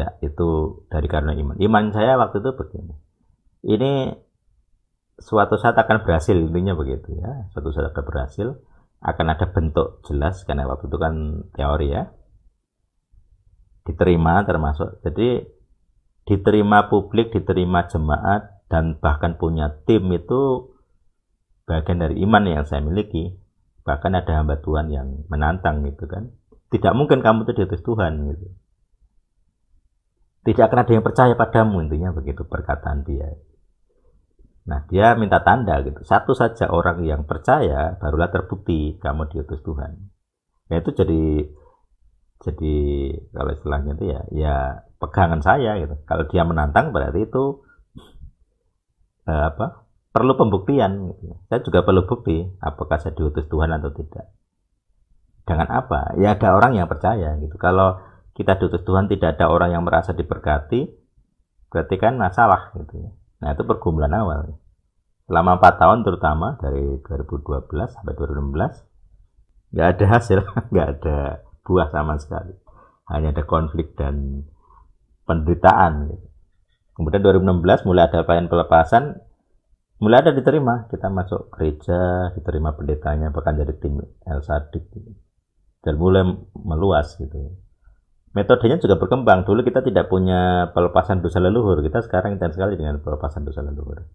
ya itu dari karena iman iman saya waktu itu begini ini suatu saat akan berhasil intinya begitu ya suatu saat akan berhasil akan ada bentuk jelas karena waktu itu kan teori ya diterima termasuk jadi diterima publik diterima jemaat dan bahkan punya tim itu bagian dari iman yang saya miliki bahkan ada hamba Tuhan yang menantang gitu kan tidak mungkin kamu itu di Tuhan gitu tidak akan ada yang percaya padamu intinya begitu perkataan dia. Nah dia minta tanda gitu. Satu saja orang yang percaya barulah terbukti kamu diutus Tuhan. Ya itu jadi jadi kalau istilahnya itu ya ya pegangan saya gitu. Kalau dia menantang berarti itu eh, apa? Perlu pembuktian. Gitu. Saya juga perlu bukti apakah saya diutus Tuhan atau tidak. Dengan apa? Ya ada orang yang percaya gitu. Kalau kita diutus Tuhan tidak ada orang yang merasa diberkati, berarti kan masalah gitu ya. Nah itu pergumulan awal. Selama 4 tahun terutama dari 2012 sampai 2016 nggak ada hasil, nggak ada buah sama sekali. Hanya ada konflik dan penderitaan. Gitu. Kemudian 2016 mulai ada pelayan pelepasan, mulai ada diterima. Kita masuk gereja, diterima pendetanya, bahkan jadi tim El Sadik. Gitu. Dan mulai meluas gitu. ya metodenya juga berkembang. Dulu kita tidak punya pelepasan dosa leluhur, kita sekarang intens sekali dengan pelepasan dosa leluhur.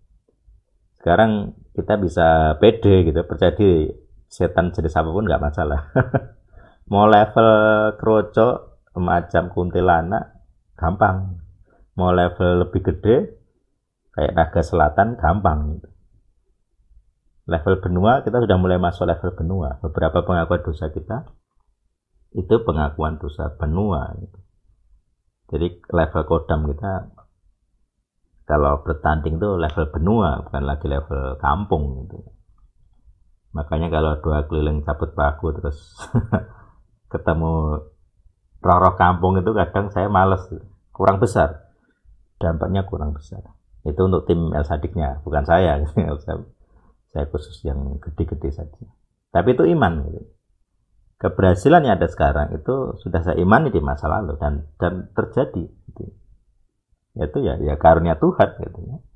Sekarang kita bisa pede gitu, percaya di setan jenis apapun nggak masalah. Mau level kroco, macam kuntilanak, gampang. Mau level lebih gede, kayak naga selatan, gampang. Gitu. Level benua, kita sudah mulai masuk level benua. Beberapa pengakuan dosa kita itu pengakuan dosa benua. Gitu. Jadi level kodam kita kalau bertanding itu level benua, bukan lagi level kampung gitu. Makanya kalau dua keliling cabut paku terus ketemu roh-roh kampung itu kadang saya males, gitu. kurang besar. Dampaknya kurang besar. Itu untuk tim El Sadiknya, bukan saya. Gitu. saya khusus yang gede-gede saja. Tapi itu iman gitu keberhasilan yang ada sekarang itu sudah saya imani di masa lalu dan dan terjadi gitu. itu ya ya karunia Tuhan gitu ya